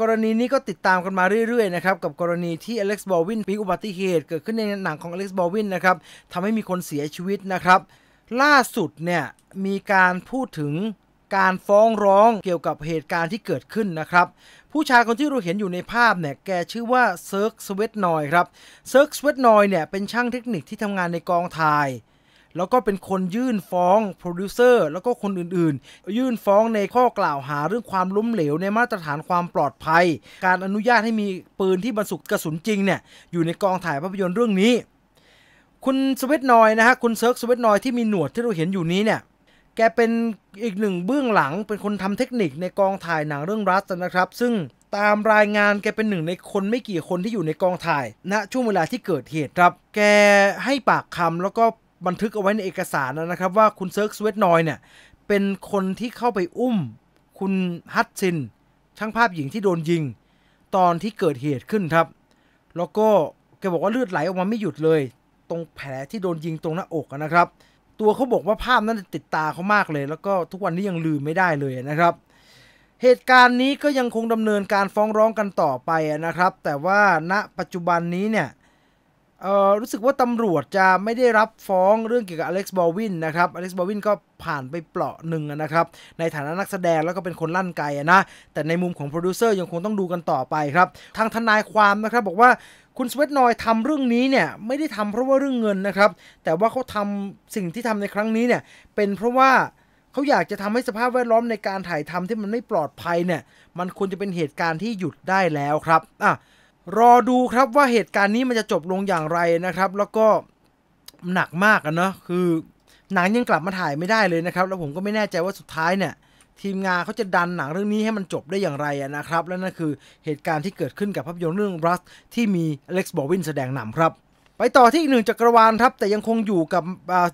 กรณีนี้ก็ติดตามกันมาเรื่อย ๆ นะครับ กับกรณีที่อเล็กซ์ บอลวินมีอุบัติเหตุเกิดขึ้นในหนังของอเล็กซ์ บอลวินนะครับทำให้มีคนเสียชีวิตนะครับ ล่าสุดเนี่ย มีการพูดถึงการฟ้องร้องเกี่ยวกับเหตุการณ์ที่เกิดขึ้นนะครับ ผู้ชายคนที่เราเห็นอยู่ในภาพเนี่ย แกชื่อว่าเซิร์ก สเวตนอยครับเซิร์ก สเวตนอยเนี่ย เป็นช่างเทคนิคที่ทำงานในกองถ่ายแล้วก็เป็นคนยื่นฟ้องโปรดิวเซอร์แล้วก็คนอื่นๆยื่นฟ้องในข้อกล่าวหาเรื่องความล้มเหลวในมาตรฐานความปลอดภัย การอนุญาตให้มีปืนที่บรรจุกระสุนจริงเนี่ยอยู่ในกองถ่ายภาพยนตร์เรื่องนี้ คุณสวิตนอยนะฮะคุณเซิร์กสวิตนอยที่มีหนวดที่เราเห็นอยู่นี้เนี่ยแกเป็นอีกหนึ่งเบื้องหลังเป็นคนทำเทคนิคในกองถ่ายหนังเรื่องรัสนะครับ ซึ่งตามรายงานแกเป็นหนึ่งในคนไม่กี่คนที่อยู่ในกองถ่ายณนะช่วงเวลาที่เกิดเหตุครับแกให้ปากคำแล้วก็บันทึกเอาไว้ในเอกสารนะครับ ว่าคุณเซิร์กสเวตนอยเนี่ยเป็นคนที่เข้าไปอุ้ม คุณฮัตซิน ช่างภาพหญิงที่โดนยิง ตอนที่เกิดเหตุขึ้นครับ แล้วก็แกบอกว่าเลือดไหลออกมาไม่หยุดเลย ตรงแผลที่โดนยิงตรงหน้าอกนะครับ ตัวเขาบอกว่าภาพนั้นติดตาเขามากเลย แล้วก็ทุกวันนี้ยังลืมไม่ได้เลยนะครับ เหตุการณ์นี้ก็ยังคงดำเนินการฟ้องร้องกันต่อไปนะครับ แต่ว่าณปัจจุบันนี้เนี่ยรู้สึกว่าตำรวจจะไม่ได้รับฟ้องเรื่องเกี่ยวกับอเล็กซ์บอลวินนะครับ อเล็กซ์บอลวินก็ผ่านไปเปราะหนึ่งนะครับ ในฐานะนักแสดงแล้วก็เป็นคนลั่นไกนะ แต่ในมุมของโปรดิวเซอร์ยังคงต้องดูกันต่อไปครับ ทางทนายความนะครับ บอกว่าคุณสเวตนอยทำเรื่องนี้เนี่ยไม่ได้ทำเพราะว่าเรื่องเงินนะครับ แต่ว่าเขาทำสิ่งที่ทำในครั้งนี้เนี่ย เป็นเพราะว่าเขาอยากจะทำให้สภาพแวดล้อมในการถ่ายทำที่มันไม่ปลอดภัยเนี่ย มันควรจะเป็นเหตุการณ์ที่หยุดได้แล้วครับอ่ะรอดูครับว่าเหตุการณ์นี้มันจะจบลงอย่างไรนะครับ แล้วก็หนักมากอะเนาะคือหนังยังกลับมาถ่ายไม่ได้เลยนะครับ แล้วผมก็ไม่แน่ใจว่าสุดท้ายเนี่ยทีมงานเขาจะดันหนังเรื่องนี้ให้มันจบได้อย่างไรนะครับและนั่นคือเหตุการณ์ที่เกิดขึ้นกับภาพยนตร์เรื่องรัสที่มีอเล็กซ์บอวินแสดงนำครับไปต่อที่อีกหนึ่งจักรวาลครับแต่ยังคงอยู่กับ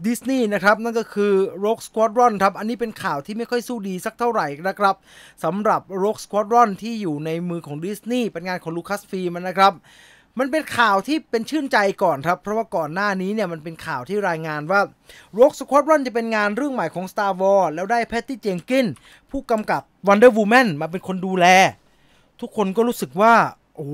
ดิสนีย์ นะครับนั่นก็คือ Rogue Squadron ครับอันนี้เป็นข่าวที่ไม่ค่อยสู้ดีสักเท่าไหร่นะครับสำหรับ Rogue Squadron ที่อยู่ในมือของดิสนีย์เป็นงานของ Lucasfilm นะครับมันเป็นข่าวที่เป็นชื่นใจก่อนครับเพราะว่า ก่อนหน้านี้เนี่ยมันเป็นข่าวที่รายงานว่า Rogue Squadron จะเป็นงานเรื่องใหม่ของ Star Wars แล้วได้แพตตี้เจงกิน ผู้กำกับ Wonder Woman มาเป็นคนดูแล ทุกคนก็รู้สึกว่า โอ้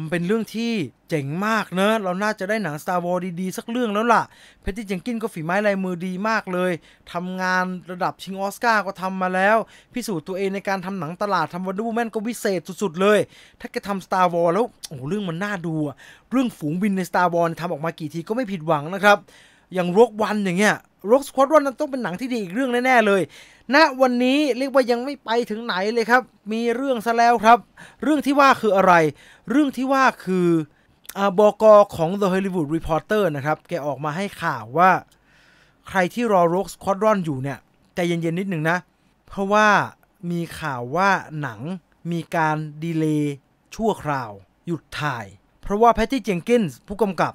มันเป็นเรื่องที่เจ๋งมากเนอะเราน่าจะได้หนัง Star w a r ลดีๆ สักเรื่องแล้วล่ะ เพตตี้เจงกินก็ฝีไม้ลายมือดีมากเลยทำงานระดับชิงออสการ์ก็ทำมาแล้ว พิสูจน์ตัวเองในการทำหนังตลาดทำวันดูแมนก็วิเศษสุดๆเลย ถ้าแกทำสตาร์วอลแล้ว โอ้เรื่องมันน่าดู เรื่องฝูงบินในสตาร์วอลทำออกมากี่ทีก็ไม่ผิดหวังนะครับอย่างรกวันอย่างเงี้ยร็อกสควอดว่านั้นต้องเป็นหนังที่ดีอีกเรื่องแน่ ๆ เลยณนะวันนี้เรียกว่ายังไม่ไปถึงไหนเลยครับ มีเรื่องซะแล้วครับ เรื่องที่ว่าคืออะไร เรื่องที่ว่าคือบอกอของ The Hollywood Reporter นะครับ แกออกมาให้ข่าวว่า ใครที่รอร็อกสควอดรอนอยู่เนี่ย ใจเย็น ๆ นิดหนึ่งนะ เพราะว่ามีข่าวว่าหนังมีการดีเลย์ชั่วคราวหยุดถ่าย เพราะว่าแพทตี้เจงกินส์ผู้กำกับ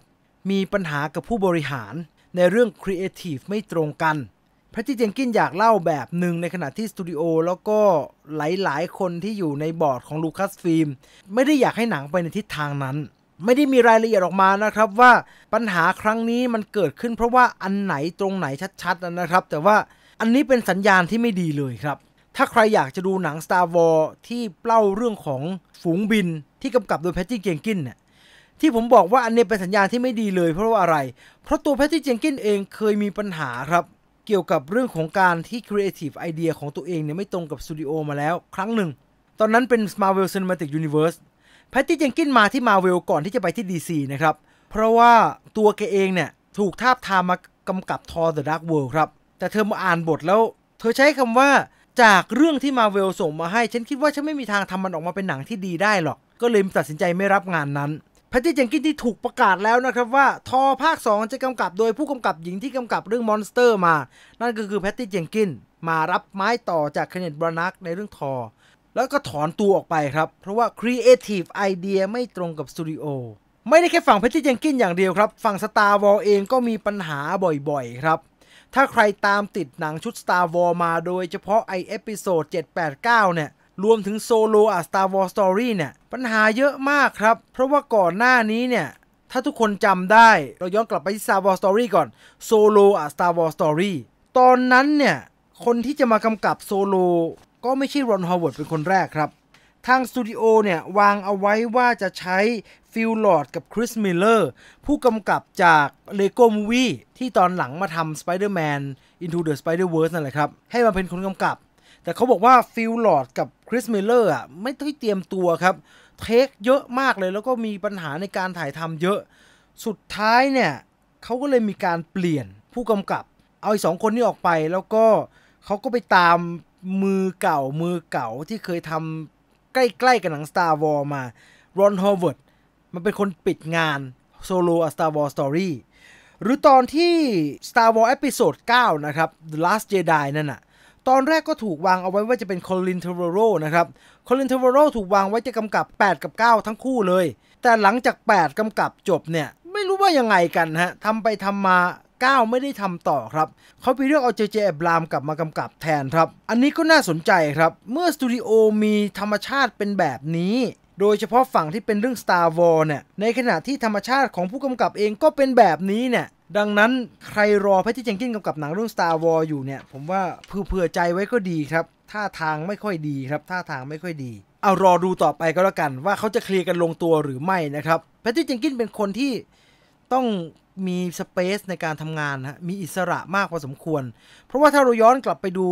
มีปัญหากับผู้บริหารในเรื่องครีเอทีฟไม่ตรงกันแพรตี้เจงกินอยากเล่าแบบหนึ่งในขณะที่สตูดิโอแล้วก็ หลายๆ คนที่อยู่ในบอร์ดของลูคัสฟิล์มไม่ได้อยากให้หนังไปในทิศทางนั้น ไม่ได้มีรายละเอียดออกมานะครับว่าปัญหาครั้งนี้มันเกิดขึ้นเพราะว่าอันไหนตรงไหนชัด ๆ นะครับ แต่ว่าอันนี้เป็นสัญญาณที่ไม่ดีเลยครับ ถ้าใครอยากจะดูหนัง Star Wars ที่เล่าเรื่องของฝูงบิน ที่กำกับโดยแพทตี้เจงกินเนี่ยที่ผมบอกว่าอันนี้เป็นสัญญาณที่ไม่ดีเลยเพราะว่าอะไร เพราะตัวแพทตี้เจงกินเองเคยมีปัญหาครับ เกี่ยวกับเรื่องของการที่ครีเอทีฟไอเดียของตัวเองเนี่ยไม่ตรงกับสตูดิโอมาแล้ว ครั้งหนึ่ง ตอนนั้นเป็น Marvel Cinematic Universe แพทตี้เจงกินมาที่ Marvel ก่อนที่จะไปที่ DC นะครับ เพราะว่าตัวแกเองเนี่ยถูกทาบทามมากำกับทอระดาร์คเวิ r l d ครับ แต่เธอมาอ่านบทแล้ว เธอใช้คำว่าจากเรื่องที่มาเวลส่งมาให้ ฉันคิดว่าฉันไม่มีทางทำมันออกมาเป็นหนังที่ดีได้หรอก ก็เลยตัดสินใจไม่รับงานนั้นพตตี้เจงกินที่ถูกประกาศแล้วนะครับว่าทอภาค 2 จะกำกับโดยผู้กำกับหญิงที่กำกับเรื่องมอนสเตอร์ มา นั่นก็คือแพตตี้เจงกินมารับไม้ต่อจากเคนเนตบรานักในเรื่องทอ แล้วก็ถอนตัวออกไปครับ เพราะว่าครีเอทีฟไอเดียไม่ตรงกับสตูดิโอไม่ได้แค่ฝั่งแพตตี้เจงกินอย่างเดียวครับฝั่ง Star War เองก็มีปัญหาบ่อยๆ ครับ ถ้าใครตามติดหนังชุด Star War มาโดยเฉพาะไอเอพิโซด789เนี่ยรวมถึงโซโลอ่สตาร์วอลสตอรี่เนี่ย ปัญหาเยอะมากครับ เพราะว่าก่อนหน้านี้เนี่ย ถ้าทุกคนจำได้เราย้อนกลับไปที่ Star Wars Story ก่อนโลอ่ะ Star Wars Story ตอนนั้นเนี่ย คนที่จะมากำกับโซโลก็ไม่ใช่รอนฮาวเวิร์ดเป็นคนแรกครับ ทางสตูดิโอเนี่ย วางเอาไว้ว่าจะใช้ฟิลลอร์ดกับคริสมิลเลอร์ผู้กำกับจาก LEGO Movie ที่ตอนหลังมาทำ Spider-Man Into the Spider-Verse นั่นแหละครับ ให้มาเป็นคนกำกับแต่เขาบอกว่าฟิลลอร์ดกับคริสเมลเลอร์อ่ะไม่้องเตรียมตัวครับ เทคเยอะมากเลยแล้วก็มีปัญหาในการถ่ายทำเยอะ สุดท้ายเนี่ยเขาก็เลยมีการเปลี่ยนผู้กำกับ เอาอีกสองคนนี้ออกไปแล้วก็เขาก็ไปตามมือเก่ามือเก่าที่เคยทำใกล้ๆกับหนัง Star War มาร o นฮอ w เวิร์ดมันเป็นคนปิดงานโซโล่ Star War Story หรือตอนที่ Star Wars Episode 9 นะครับ The Last Jedi นั่นน่ะตอนแรกก็ถูกวางเอาไว้ว่าจะเป็นคอลินเทร์โรนะครับคอลินเทร์โรถูกวางไว้จะกำกับ 8 กับ 9 ทั้งคู่เลย แต่หลังจาก 8 กำกับจบเนี่ย ไม่รู้ว่ายังไงกันฮะ ทำไปทำมา 9 ไม่ได้ทำต่อครับ เขาไปเลือกเอาเจเจแอบรามกลับมากำกับแทนครับ อันนี้ก็น่าสนใจครับ เมื่อสตูดิโอมีธรรมชาติเป็นแบบนี้ โดยเฉพาะฝั่งที่เป็นเรื่อง Star Wars เนี่ย ในขณะที่ธรรมชาติของผู้กำกับเองก็เป็นแบบนี้เนี่ยดังนั้นใครรอแพทตี่เจงกินกำกับหนังเรื่อง Star w a r อยู่เนี่ย ผมว่าเผื่อเผื่อใจไว้ก็ดีครับท่าทางไม่ค่อยดีครับท่าทางไม่ค่อยดี เอารอดูต่อไปก็แล้วกัน ว่าเขาจะเคลียร์กันลงตัวหรือไม่นะครับแพทตี่เจงกินเป็นคนที่ต้องมีสเปซในการทำงานนะมีอิสระมากพอสมควร เพราะว่าถ้าเราย้อนกลับไปดู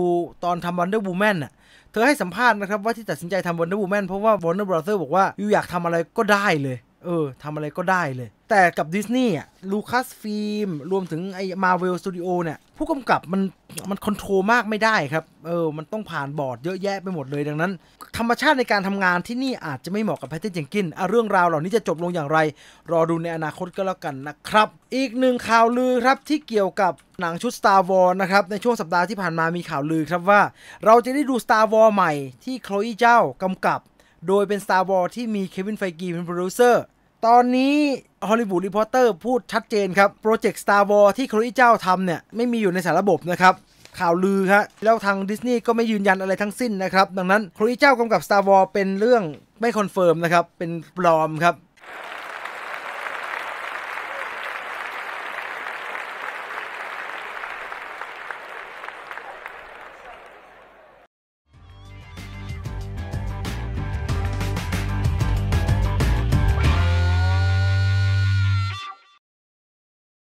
ตอนทำ Wonder Woman น่ะเธอให้สัมภาษณ์นะครับว่าที่ตัดสินใจทำ Wonder Woman เพราะว่า Warner Brothers บอกว่าอยู่อยากทำอะไรก็ได้เลยเออทำอะไรก็ได้เลย แต่กับดิสนีย์อ่ะลูคัสฟิล์มรวมถึงไอ้มาเวลสตูดิโอเนี่ย ผู้กำกับมัน มันคอนโทรลมากไม่ได้ครับ เออ มันต้องผ่านบอร์ด เยอะแยะไปหมดเลยดังนั้นธรรมชาติในการทำงานที่นี่อาจจะไม่เหมาะกับแพทเทิร์นเจงกินเรื่องราวเหล่านี้จะจบลงอย่างไร รอดูในอนาคตก็แล้วกันนะครับ อีกหนึ่งข่าวลือครับที่เกี่ยวกับหนังชุด Star Wars นะครับในช่วงสัปดาห์ที่ผ่านมามีข่าวลือครับว่าเราจะได้ดู Star Wars ใหม่ ที่โคลอีเจ้ากำกับ โดยเป็น Star Wars ที่มีเควินไฟกีเป็นโปรดิวเซอร์ตอนนี้ฮอลลีวูดรีพอร์เตอร์พูดชัดเจนครับโปรเจกต์ Star w a r ที่ครุยเจ้าทำเนี่ย ไม่มีอยู่ในสารระบบนะครับ ข่าวลือฮะแล้วทางดิสนีย์ก็ไม่ยืนยันอะไรทั้งสิ้นนะครับ ดังนั้นครูอีเจ้ากำกับ Star w a r เป็นเรื่องไม่คอนเฟิร์มนะครับ เป็นปลอมครับ